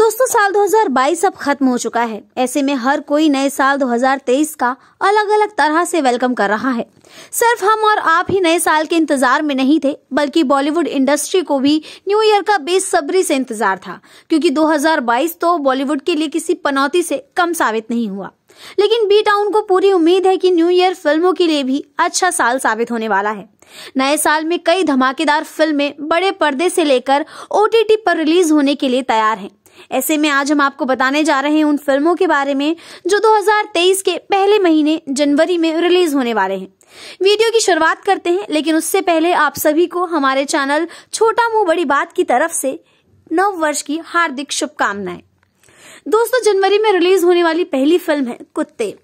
दोस्तों साल 2022 अब खत्म हो चुका है ऐसे में हर कोई नए साल 2023 का अलग अलग तरह से वेलकम कर रहा है सिर्फ हम और आप ही नए साल के इंतजार में नहीं थे बल्कि बॉलीवुड इंडस्ट्री को भी न्यू ईयर का बेसब्री से इंतजार था क्योंकि 2022 तो बॉलीवुड के लिए किसी पनौती से कम साबित नहीं हुआ लेकिन बी टाउन को पूरी उम्मीद है कि न्यू ईयर फिल्मों के लिए भी अच्छा साल साबित होने वाला है नए साल में कई धमाकेदार फिल्में बड़े पर्दे से लेकर ओटीटी पर रिलीज होने के लिए तैयार हैं ऐसे में आज हम आपको बताने जा रहे हैं उन फिल्मों के बारे में जो 2023 के पहले महीने जनवरी में रिलीज होने वाले हैं वीडियो की शुरुआत करते हैं लेकिन उससे पहले आप सभी को हमारे चैनल छोटा मुंह बड़ी बात की तरफ से नव वर्ष की हार्दिक शुभकामनाएं दोस्तों जनवरी में रिलीज होने वाली पहली फिल्म है कुत्ते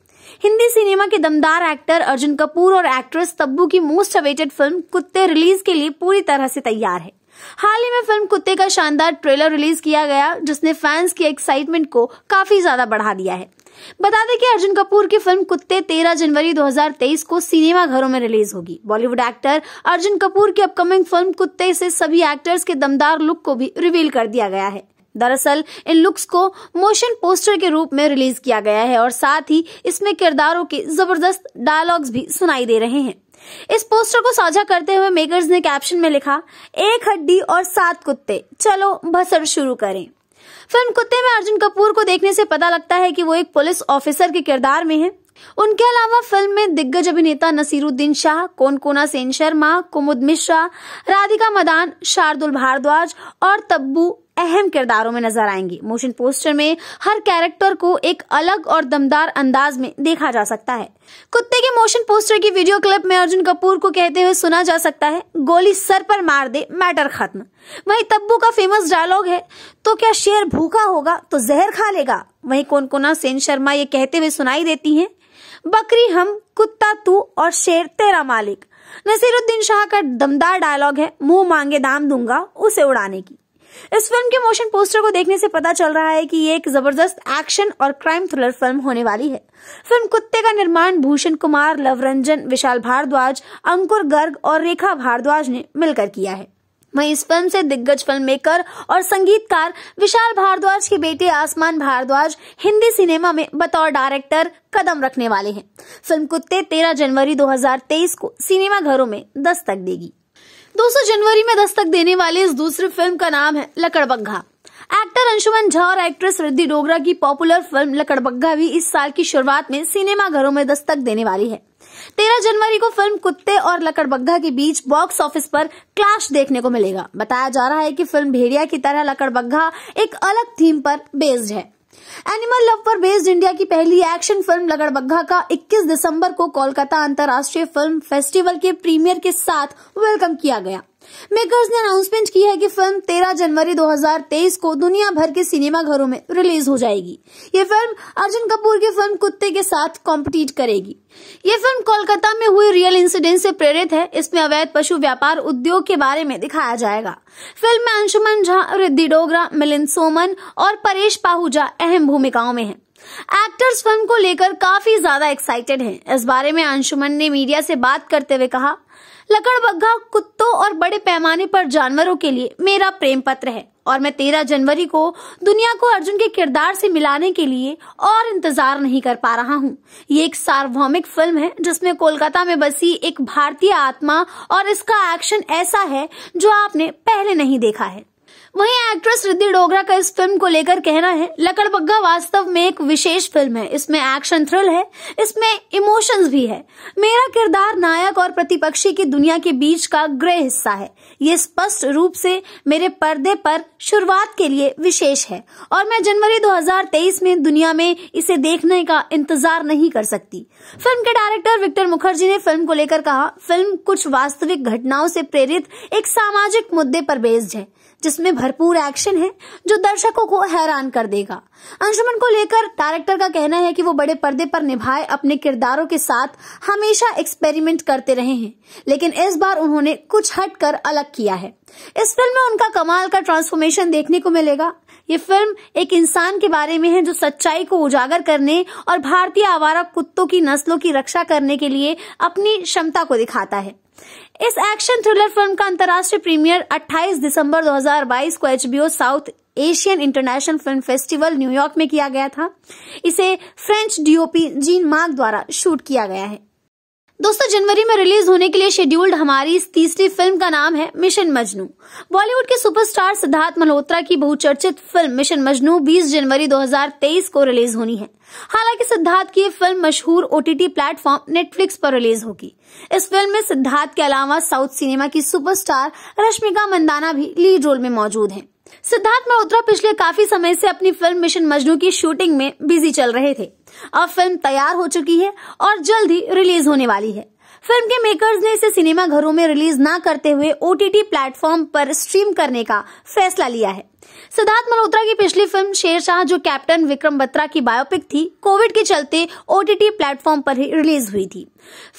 हिंदी सिनेमा के दमदार एक्टर अर्जुन कपूर और एक्ट्रेस तब्बू की most awaited film Kuttey release के लिए पूरी तरह से तैयार है हाल ही में फिल्म कुत्ते का शानदार ट्रेलर रिलीज किया गया जिसने फैंस की एक्साइटमेंट को काफी ज्यादा बढ़ा दिया है बता दें कि अर्जुन कपूर की फिल्म कुत्ते 13 जनवरी 2023 को सिनेमा घरों में रिलीज होगी बॉलीवुड एक्टर अर्जुन कपूर की अपकमिंग फिल्म कुत्ते से सभी एक्टर्स के दमदार लुक को भी रिवील कर दिया गया है दरअसल इन लुक्स को मोशन पोस्टर के रूप में रिलीज किया गया है और साथ ही इसमें किरदारों के जबरदस्त डायलॉग्स भी सुनाई दे रहे हैं इस पोस्टर को साझा करते हुए मेकर्स ने कैप्शन में लिखा एक हड्डी और सात कुत्ते चलो भसड़ शुरू करें फिल्म कुत्ते में अर्जुन कपूर को देखने से पता लगता है कि वो एक पुलिस ऑफिसर के किरदार में हैं। उनके अलावा फिल्म में दिग्गज अभिनेता नसीरुद्दीन शाह कोनकोना सेन शर्मा कुमुद मिश्रा राधिका मदान शार्दुल भारद्वाज और तब्बू अहम किरदारों में नजर आएंगी मोशन पोस्टर में हर कैरेक्टर को एक अलग और दमदार अंदाज में देखा जा सकता है कुत्ते के मोशन पोस्टर की वीडियो क्लिप में अर्जुन कपूर को कहते हुए सुना जा सकता है गोली सर पर मार दे मैटर खत्म वही तब्बू का फेमस डायलॉग है तो क्या शेर भूखा होगा तो जहर खा लेगा वही कौन कोना सेन शर्मा ये कहते हुए सुनाई देती है बकरी हम कुत्ता तू और शेर तेरा मालिक नसीरुद्दीन शाह का दमदार डायलॉग है मुंह मांगे दाम दूंगा उसे उड़ाने की इस फिल्म के मोशन पोस्टर को देखने से पता चल रहा है कि ये एक जबरदस्त एक्शन और क्राइम थ्रिलर फिल्म होने वाली है फिल्म कुत्ते का निर्माण भूषण कुमार लवरंजन विशाल भारद्वाज अंकुर गर्ग और रेखा भारद्वाज ने मिलकर किया है वहीं इस फिल्म से दिग्गज फिल्म मेकर और संगीतकार विशाल भारद्वाज के बेटे आसमान भारद्वाज हिंदी सिनेमा में बतौर डायरेक्टर कदम रखने वाले हैं फिल्म कुत्ते 13 जनवरी 2023 को सिनेमा घरों में दस्तक देगी 200 जनवरी में दस्तक देने वाली इस दूसरी फिल्म का नाम है लकड़बग्घा एक्टर अंशुमन झा और एक्ट्रेस रिद्धि डोगरा की पॉपुलर फिल्म लकड़बग्घा भी इस साल की शुरुआत में सिनेमा घरों में दस्तक देने वाली है तेरह जनवरी को फिल्म कुत्ते और लकड़बग्घा के बीच बॉक्स ऑफिस पर क्लैश देखने को मिलेगा बताया जा रहा है कि फिल्म भेड़िया की तरह लकड़बग्घा एक अलग थीम पर बेस्ड है एनिमल लव पर बेस्ड इंडिया की पहली एक्शन फिल्म लगड़बग्घा का 21 दिसंबर को कोलकाता अंतर्राष्ट्रीय फिल्म फेस्टिवल के प्रीमियर के साथ वेलकम किया गया मेकर्स ने अनाउंसमेंट की है कि फिल्म 13 जनवरी 2023 को दुनिया भर के सिनेमा घरों में रिलीज हो जाएगी ये फिल्म अर्जुन कपूर की फिल्म कुत्ते के साथ कॉम्पिटिट करेगी ये फिल्म कोलकाता में हुई रियल इंसिडेंट से प्रेरित है इसमें अवैध पशु व्यापार उद्योग के बारे में दिखाया जाएगा फिल्म में अंशुमन झा रिद्धि डोगरा मिलिंद सोमन और परेश पाहुजा अहम भूमिकाओं में हैं। एक्टर्स फिल्म को लेकर काफी ज्यादा एक्साइटेड हैं। इस बारे में अंशुमन ने मीडिया से बात करते हुए कहा लकड़बग्घा कुत्तों और बड़े पैमाने पर जानवरों के लिए मेरा प्रेम पत्र है और मैं तेरह जनवरी को दुनिया को अर्जुन के किरदार से मिलाने के लिए और इंतजार नहीं कर पा रहा हूँ ये एक सार्वभौमिक फिल्म है जिसमें कोलकाता में बसी एक भारतीय आत्मा और इसका एक्शन ऐसा है जो आपने पहले नहीं देखा है वहीं एक्ट्रेस रिद्धि डोगरा का इस फिल्म को लेकर कहना है लकड़बग्गा वास्तव में एक विशेष फिल्म है इसमें एक्शन थ्रिल है इसमें इमोशंस भी है मेरा किरदार नायक और प्रतिपक्षी की दुनिया के बीच का ग्रह हिस्सा है ये स्पष्ट रूप से मेरे पर्दे पर शुरुआत के लिए विशेष है और मैं जनवरी 2023 में दुनिया में इसे देखने का इंतजार नहीं कर सकती फिल्म के डायरेक्टर विक्टर मुखर्जी ने फिल्म को लेकर कहा फिल्म कुछ वास्तविक घटनाओं से प्रेरित एक सामाजिक मुद्दे पर बेस्ड है जिसमें भरपूर एक्शन है जो दर्शकों को हैरान कर देगा अंशुमन को लेकर डायरेक्टर का कहना है कि वो बड़े पर्दे पर निभाए अपने किरदारों के साथ हमेशा एक्सपेरिमेंट करते रहे हैं लेकिन इस बार उन्होंने कुछ हटकर अलग किया है इस फिल्म में उनका कमाल का ट्रांसफॉर्मेशन देखने को मिलेगा ये फिल्म एक इंसान के बारे में है जो सच्चाई को उजागर करने और भारतीय आवारा कुत्तों की नस्लों की रक्षा करने के लिए अपनी क्षमता को दिखाता है इस एक्शन थ्रिलर फिल्म का अंतर्राष्ट्रीय प्रीमियर 28 दिसंबर 2022 को HBO south Asian international film festival New York में किया गया था इसे फ्रेंच डीओपी जीन मार्क द्वारा शूट किया गया है दोस्तों जनवरी में रिलीज होने के लिए शेड्यूल्ड हमारी इस तीसरी फिल्म का नाम है मिशन मजनू बॉलीवुड के सुपरस्टार सिद्धार्थ मल्होत्रा की बहुचर्चित फिल्म मिशन मजनू 20 जनवरी 2023 को रिलीज होनी है हालांकि सिद्धार्थ की फिल्म मशहूर ओटीटी प्लेटफॉर्म नेटफ्लिक्स पर रिलीज होगी इस फिल्म में सिद्धार्थ के अलावा साउथ सिनेमा की सुपरस्टार रश्मिका मंदाना भी लीड रोल में मौजूद है सिद्धार्थ मल्होत्रा पिछले काफी समय से अपनी फिल्म मिशन मजनू की शूटिंग में बिजी चल रहे थे अब फिल्म तैयार हो चुकी है और जल्द ही रिलीज होने वाली है फिल्म के मेकर्स ने इसे सिनेमा घरों में रिलीज ना करते हुए ओटीटी प्लेटफॉर्म पर स्ट्रीम करने का फैसला लिया है सिद्धार्थ मल्होत्रा की पिछली फिल्म शेरशाह जो कैप्टन विक्रम बत्रा की बायोपिक थी कोविड के चलते ओटीटी प्लेटफॉर्म पर ही रिलीज हुई थी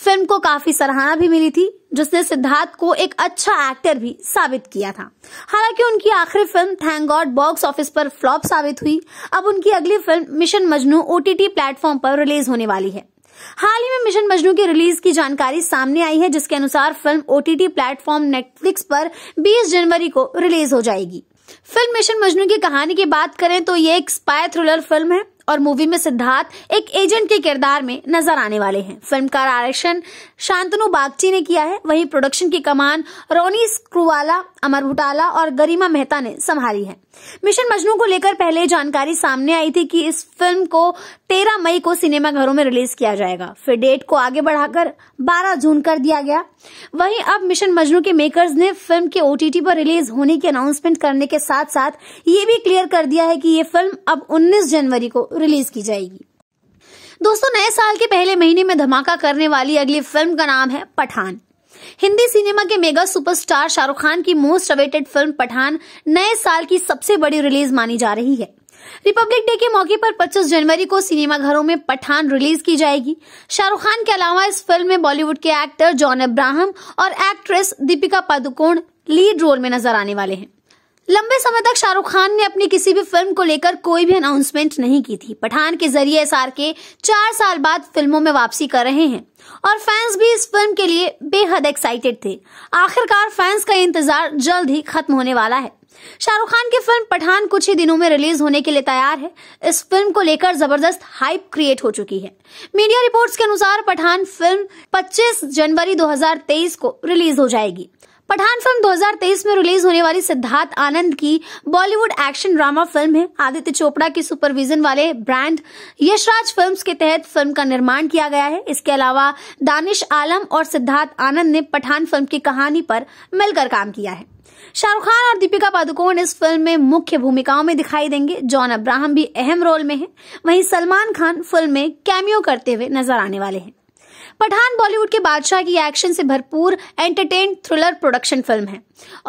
फिल्म को काफी सराहना भी मिली थी जिसने सिद्धार्थ को एक अच्छा एक्टर भी साबित किया था हालांकि उनकी आखिरी film Thank God box office पर फ्लॉप साबित हुई अब उनकी अगली film Mission Majnu OTT platform पर रिलीज होने वाली है हाल ही में मिशन मजनू की रिलीज की जानकारी सामने आई है जिसके अनुसार फिल्म ओटीटी प्लेटफॉर्म नेटफ्लिक्स पर 20 जनवरी को रिलीज हो जाएगी फिल्म मिशन मजनू की कहानी की बात करें तो ये एक स्पाय थ्रिलर फिल्म है और मूवी में सिद्धार्थ एक एजेंट के किरदार में नजर आने वाले हैं फिल्म का डायरेक्शन शांतनु बागची ने किया है वहीं प्रोडक्शन की कमान रोनी स्क्रूवाला अमर भुटाला और गरिमा मेहता ने संभाली है मिशन मजनू को लेकर पहले जानकारी सामने आई थी कि इस फिल्म को 13 मई को सिनेमाघरों में रिलीज किया जाएगा फिर डेट को आगे बढ़ाकर 12 जून कर दिया गया वहीं अब मिशन मजनू के मेकर्स ने फिल्म के ओटीटी पर रिलीज होने की अनाउंसमेंट करने के साथ साथ ये भी क्लियर कर दिया है की ये फिल्म अब उन्नीस जनवरी को रिलीज की जाएगी दोस्तों नए साल के पहले महीने में धमाका करने वाली अगली फिल्म का नाम है पठान हिंदी सिनेमा के मेगा सुपरस्टार शाहरुख खान की मोस्ट अवेटेड फिल्म पठान नए साल की सबसे बड़ी रिलीज मानी जा रही है रिपब्लिक डे के मौके पर 25 जनवरी को सिनेमाघरों में पठान रिलीज की जाएगी शाहरुख खान के अलावा इस फिल्म में बॉलीवुड के एक्टर जॉन अब्राहम और actress Deepika Padukone lead role में नजर आने वाले हैं लंबे समय तक शाहरुख खान ने अपनी किसी भी फिल्म को लेकर कोई भी अनाउंसमेंट नहीं की थी पठान के जरिए एस आर के चार साल बाद फिल्मों में वापसी कर रहे हैं और फैंस भी इस फिल्म के लिए बेहद एक्साइटेड थे आखिरकार फैंस का इंतजार जल्द ही खत्म होने वाला है शाहरुख खान की फिल्म पठान कुछ ही दिनों में रिलीज होने के लिए तैयार है इस फिल्म को लेकर जबरदस्त हाइप क्रिएट हो चुकी है मीडिया रिपोर्ट्स के अनुसार पठान फिल्म 25 जनवरी 2023 को रिलीज हो जाएगी पठान फिल्म 2023 में रिलीज होने वाली सिद्धार्थ आनंद की बॉलीवुड एक्शन ड्रामा फिल्म है आदित्य चोपड़ा की सुपरविजन वाले ब्रांड यशराज फिल्म्स के तहत फिल्म का निर्माण किया गया है इसके अलावा दानिश आलम और सिद्धार्थ आनंद ने पठान फिल्म की कहानी पर मिलकर काम किया है शाहरुख खान और दीपिका पादुकोण इस फिल्म में मुख्य भूमिकाओं में दिखाई देंगे जॉन अब्राहम भी अहम रोल में है वहीं सलमान खान फिल्म में कैमियो करते हुए नजर आने वाले हैं पठान बॉलीवुड के बादशाह की एक्शन से भरपूर एंटरटेन थ्रिलर प्रोडक्शन फिल्म है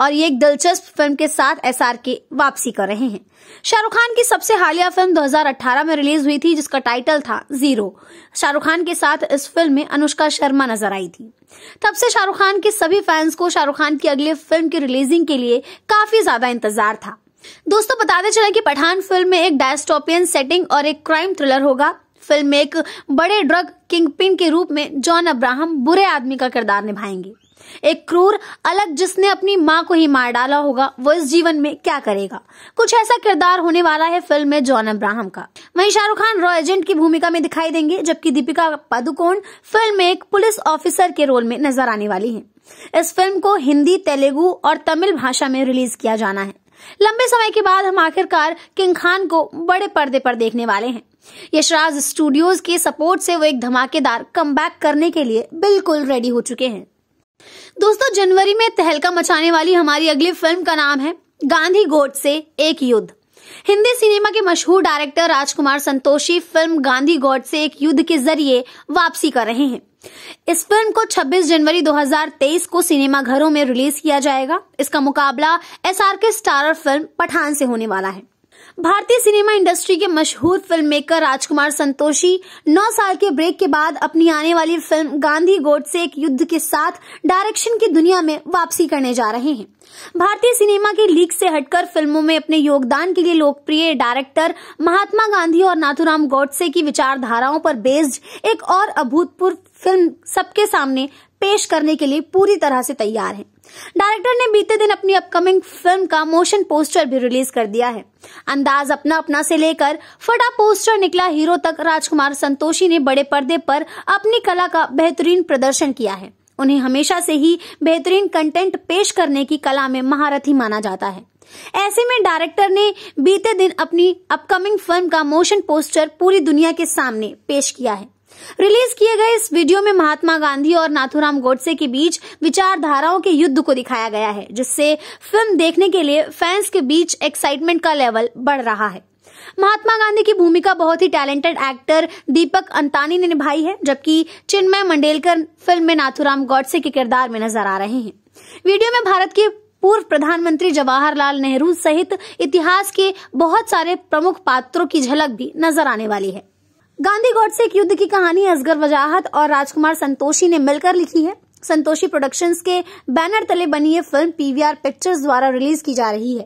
और ये एक दिलचस्प फिल्म के साथ एस के वापसी कर रहे हैं शाहरुख खान की सबसे हालिया फिल्म 2018 में रिलीज हुई थी जिसका टाइटल था जीरो शाहरुख खान के साथ इस फिल्म में अनुष्का शर्मा नजर आई थी तब से शाहरुख खान के सभी फैंस को शाहरुख खान की अगली फिल्म की रिलीजिंग के लिए काफी ज्यादा इंतजार था दोस्तों बताते चले कि पठान फिल्म में एक डायस्टोपियन सेटिंग और एक क्राइम थ्रिलर होगा फिल्म में एक बड़े ड्रग किंग पिन के रूप में जॉन अब्राहम बुरे आदमी का किरदार निभाएंगे एक क्रूर अलग जिसने अपनी माँ को ही मार डाला होगा वो इस जीवन में क्या करेगा कुछ ऐसा किरदार होने वाला है फिल्म में जॉन अब्राहम का वहीं शाहरुख खान रॉ एजेंट की भूमिका में दिखाई देंगे जबकि दीपिका पादुकोण फिल्म में एक पुलिस ऑफिसर के रोल में नजर आने वाली है इस फिल्म को हिंदी तेलुगु और तमिल भाषा में रिलीज किया जाना है लंबे समय के बाद हम आखिरकार किंग खान को बड़े पर्दे पर देखने वाले हैं यशराज स्टूडियोज के सपोर्ट से वो एक धमाकेदार कम करने के लिए बिल्कुल रेडी हो चुके हैं दोस्तों जनवरी में तहलका मचाने वाली हमारी अगली फिल्म का नाम है गांधी गोट से एक युद्ध हिंदी सिनेमा के मशहूर director Rajkumar Santoshi film Gandhi Godse Ek युद्ध के जरिए वापसी कर रहे हैं इस फिल्म को 26 जनवरी 2023 को सिनेमा घरों में रिलीज किया जाएगा इसका मुकाबला एसआर के स्टारर फिल्म पठान से होने वाला है भारतीय सिनेमा इंडस्ट्री के मशहूर फिल्म मेकर राजकुमार संतोषी 9 साल के ब्रेक के बाद अपनी आने वाली फिल्म गांधी गोट से एक युद्ध के साथ डायरेक्शन की दुनिया में वापसी करने जा रहे हैं भारतीय सिनेमा के लीक से हटकर फिल्मों में अपने योगदान के लिए लोकप्रिय डायरेक्टर महात्मा गांधी और नाथुराम गोडसे की विचारधाराओं पर बेस्ड एक और अभूतपूर्व फिल्म सबके सामने पेश करने के लिए पूरी तरह से तैयार हैं डायरेक्टर ने बीते दिन अपनी अपकमिंग फिल्म का मोशन पोस्टर भी रिलीज कर दिया है अंदाज अपना अपना से लेकर फटा पोस्टर निकला हीरो तक राजकुमार संतोषी ने बड़े पर्दे पर अपनी कला का बेहतरीन प्रदर्शन किया है उन्हें हमेशा से ही बेहतरीन कंटेंट पेश करने की कला में महारथी माना जाता है ऐसे में डायरेक्टर ने बीते दिन अपनी अपकमिंग फिल्म का मोशन पोस्टर पूरी दुनिया के सामने पेश किया है रिलीज किए गए इस वीडियो में महात्मा गांधी और नाथुराम गोडसे के बीच विचारधाराओं के युद्ध को दिखाया गया है जिससे फिल्म देखने के लिए फैंस के बीच एक्साइटमेंट का लेवल बढ़ रहा है महात्मा गांधी की भूमिका बहुत ही टैलेंटेड एक्टर दीपक अंतानी ने निभाई है जबकि चिन्मय मंडेलकर फिल्म में नाथुराम गौडसे के किरदार में नजर आ रहे हैं वीडियो में भारत के पूर्व प्रधानमंत्री जवाहरलाल नेहरू सहित इतिहास के बहुत सारे प्रमुख पात्रों की झलक भी नजर आने वाली है गांधी एक युद्ध की कहानी असगर वजाहत और राजकुमार संतोषी ने मिलकर लिखी है संतोषी प्रोडक्शंस के बैनर तले बनी ये फिल्म पीवीआर पिक्चर्स द्वारा रिलीज की जा रही है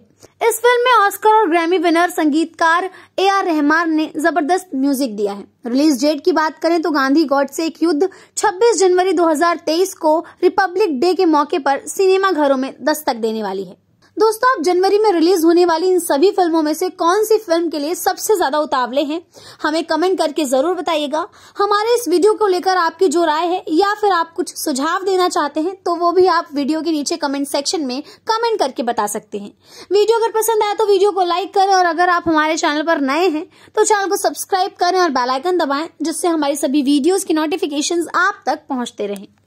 इस फिल्म में ऑस्कर और ग्रैमी विनर संगीतकार ए आर रहमान ने जबरदस्त म्यूजिक दिया है रिलीज डेट की बात करें तो गांधी गॉड से एक युद्ध 26 जनवरी 2023 को रिपब्लिक डे के मौके पर सिनेमा घरों में दस्तक देने वाली है दोस्तों आप जनवरी में रिलीज होने वाली इन सभी फिल्मों में से कौन सी फिल्म के लिए सबसे ज्यादा उतावले हैं हमें कमेंट करके जरूर बताइएगा हमारे इस वीडियो को लेकर आपकी जो राय है या फिर आप कुछ सुझाव देना चाहते हैं तो वो भी आप वीडियो के नीचे कमेंट सेक्शन में कमेंट करके बता सकते हैं वीडियो अगर पसंद आया तो वीडियो को लाइक करें और अगर आप हमारे चैनल पर नए हैं तो चैनल को सब्सक्राइब करें और बेलाइकन दबाएं जिससे हमारी सभी वीडियोज की नोटिफिकेशन आप तक पहुँचते रहें